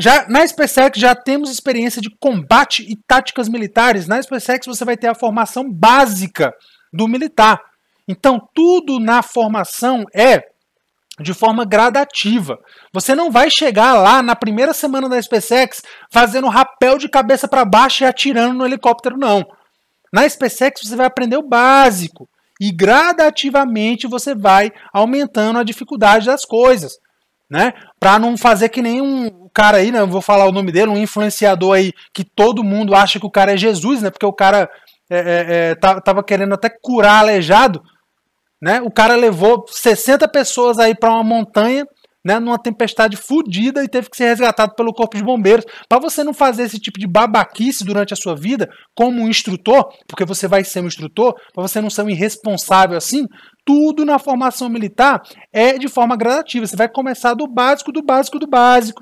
Já na SpaceX já temos experiência de combate e táticas militares. Na SpaceX você vai ter a formação básica do militar. Então tudo na formação é de forma gradativa. Você não vai chegar lá na primeira semana da SpaceX fazendo rapel de cabeça para baixo e atirando no helicóptero, não. Na SpaceX você vai aprender o básico e gradativamente você vai aumentando a dificuldade das coisas né? Pra não fazer que nenhum cara aí, né? Vou falar o nome dele, um influenciador aí que todo mundo acha que o cara é Jesus, né? Porque o cara é, é, é, tava querendo até curar aleijado, né? O cara levou 60 pessoas aí para uma montanha, né? Numa tempestade fodida e teve que ser resgatado pelo corpo de bombeiros. Para você não fazer esse tipo de babaquice durante a sua vida como um instrutor, porque você vai ser um instrutor, para você não ser um irresponsável assim, tudo na formação militar é de forma gradativa. Você vai começar do básico, do básico, do básico.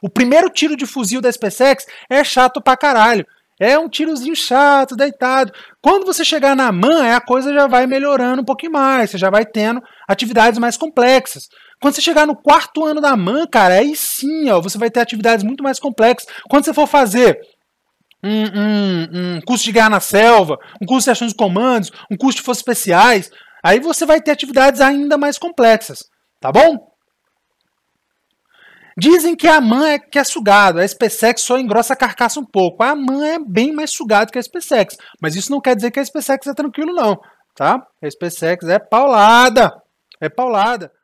O primeiro tiro de fuzil da SpaceX é chato pra caralho. É um tirozinho chato, deitado. Quando você chegar na MAN, a coisa já vai melhorando um pouquinho mais. Você já vai tendo atividades mais complexas. Quando você chegar no quarto ano da MAN, cara, aí sim, ó, você vai ter atividades muito mais complexas. Quando você for fazer um, um, um curso de guerra na selva, um curso de ações de comandos, um curso de forças especiais, Aí você vai ter atividades ainda mais complexas, tá bom? Dizem que a mãe é que é sugado, a SPSEX só engrossa a carcaça um pouco. A mãe é bem mais sugado que a SPSEX, mas isso não quer dizer que a SPSEX é tranquilo não, tá? A SPSEX é paulada, é paulada.